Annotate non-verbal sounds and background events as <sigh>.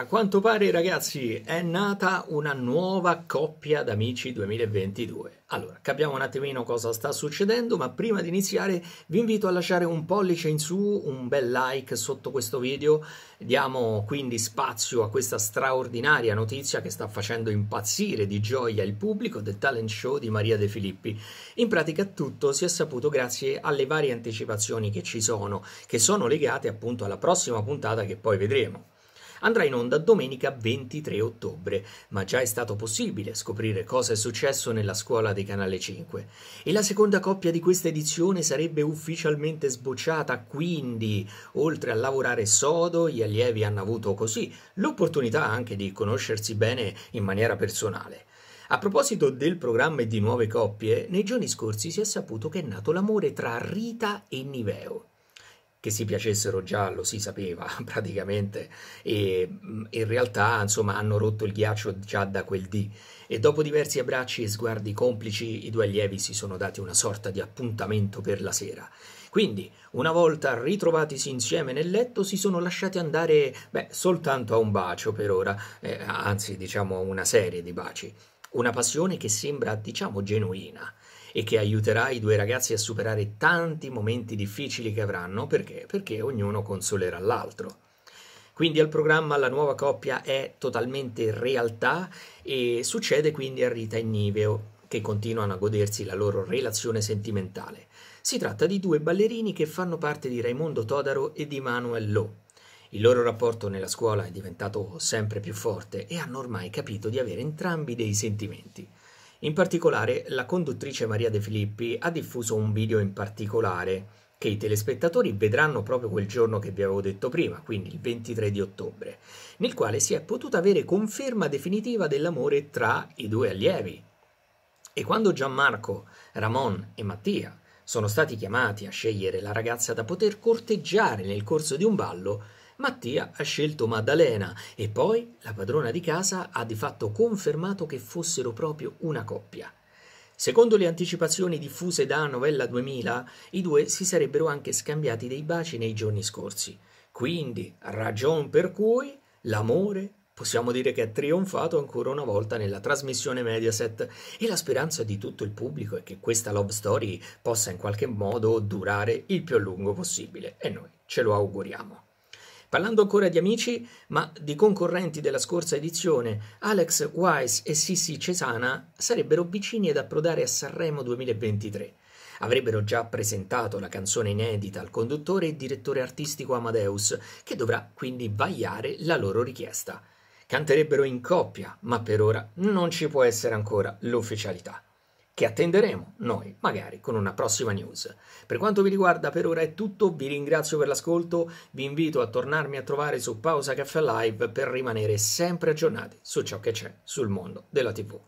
A quanto pare ragazzi è nata una nuova coppia d'amici 2022. Allora, capiamo un attimino cosa sta succedendo, ma prima di iniziare vi invito a lasciare un pollice in su, un bel like sotto questo video. Diamo quindi spazio a questa straordinaria notizia che sta facendo impazzire di gioia il pubblico del talent show di Maria De Filippi. In pratica tutto si è saputo grazie alle varie anticipazioni che ci sono, che sono legate appunto alla prossima puntata che poi vedremo andrà in onda domenica 23 ottobre, ma già è stato possibile scoprire cosa è successo nella scuola di Canale 5. E la seconda coppia di questa edizione sarebbe ufficialmente sbocciata, quindi, oltre a lavorare sodo, gli allievi hanno avuto così l'opportunità anche di conoscersi bene in maniera personale. A proposito del programma e di nuove coppie, nei giorni scorsi si è saputo che è nato l'amore tra Rita e Niveo che si piacessero già lo si sapeva <laughs> praticamente e in realtà insomma hanno rotto il ghiaccio già da quel dì e dopo diversi abbracci e sguardi complici i due allievi si sono dati una sorta di appuntamento per la sera. Quindi, una volta ritrovatisi insieme nel letto, si sono lasciati andare, beh, soltanto a un bacio per ora, eh, anzi diciamo a una serie di baci. Una passione che sembra, diciamo, genuina e che aiuterà i due ragazzi a superare tanti momenti difficili che avranno perché? Perché ognuno consolerà l'altro. Quindi al programma la nuova coppia è totalmente realtà e succede quindi a Rita e Niveo che continuano a godersi la loro relazione sentimentale. Si tratta di due ballerini che fanno parte di Raimondo Todaro e di Manuel Lo. Il loro rapporto nella scuola è diventato sempre più forte e hanno ormai capito di avere entrambi dei sentimenti. In particolare, la conduttrice Maria De Filippi ha diffuso un video in particolare che i telespettatori vedranno proprio quel giorno che vi avevo detto prima, quindi il 23 di ottobre, nel quale si è potuta avere conferma definitiva dell'amore tra i due allievi. E quando Gianmarco, Ramon e Mattia sono stati chiamati a scegliere la ragazza da poter corteggiare nel corso di un ballo, Mattia ha scelto Maddalena e poi la padrona di casa ha di fatto confermato che fossero proprio una coppia. Secondo le anticipazioni diffuse da Novella 2000, i due si sarebbero anche scambiati dei baci nei giorni scorsi. Quindi, ragion per cui l'amore possiamo dire che ha trionfato ancora una volta nella trasmissione Mediaset e la speranza di tutto il pubblico è che questa love story possa in qualche modo durare il più a lungo possibile e noi ce lo auguriamo. Parlando ancora di amici, ma di concorrenti della scorsa edizione, Alex Wise e Sissi Cesana sarebbero vicini ad approdare a Sanremo 2023. Avrebbero già presentato la canzone inedita al conduttore e direttore artistico Amadeus, che dovrà quindi vagliare la loro richiesta. Canterebbero in coppia, ma per ora non ci può essere ancora l'ufficialità che attenderemo noi, magari con una prossima news. Per quanto vi riguarda per ora è tutto, vi ringrazio per l'ascolto, vi invito a tornarmi a trovare su Pausa Caffè Live per rimanere sempre aggiornati su ciò che c'è sul mondo della TV.